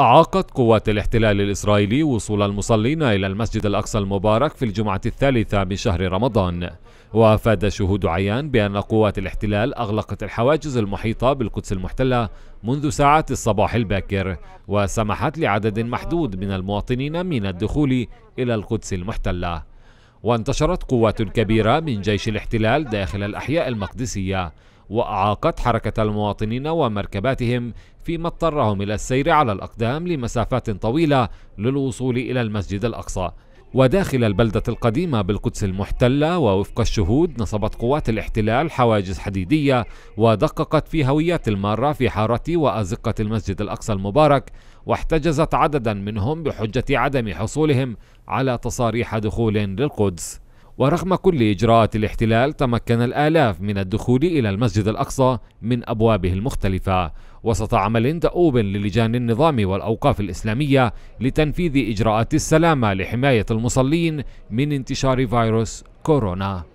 أعاقت قوات الاحتلال الإسرائيلي وصول المصلين إلى المسجد الأقصى المبارك في الجمعة الثالثة من شهر رمضان وأفاد شهود عيان بأن قوات الاحتلال أغلقت الحواجز المحيطة بالقدس المحتلة منذ ساعات الصباح الباكر وسمحت لعدد محدود من المواطنين من الدخول إلى القدس المحتلة وانتشرت قوات كبيرة من جيش الاحتلال داخل الأحياء المقدسية وأعاقت حركة المواطنين ومركباتهم فيما اضطرهم إلى السير على الأقدام لمسافات طويلة للوصول إلى المسجد الأقصى وداخل البلدة القديمة بالقدس المحتلة ووفق الشهود نصبت قوات الاحتلال حواجز حديدية ودققت في هويات المارة في حارة وأزقة المسجد الأقصى المبارك واحتجزت عددا منهم بحجة عدم حصولهم على تصاريح دخول للقدس ورغم كل إجراءات الاحتلال تمكن الآلاف من الدخول إلى المسجد الأقصى من أبوابه المختلفة وسط عمل دؤوب للجان النظام والأوقاف الإسلامية لتنفيذ إجراءات السلامة لحماية المصلين من انتشار فيروس كورونا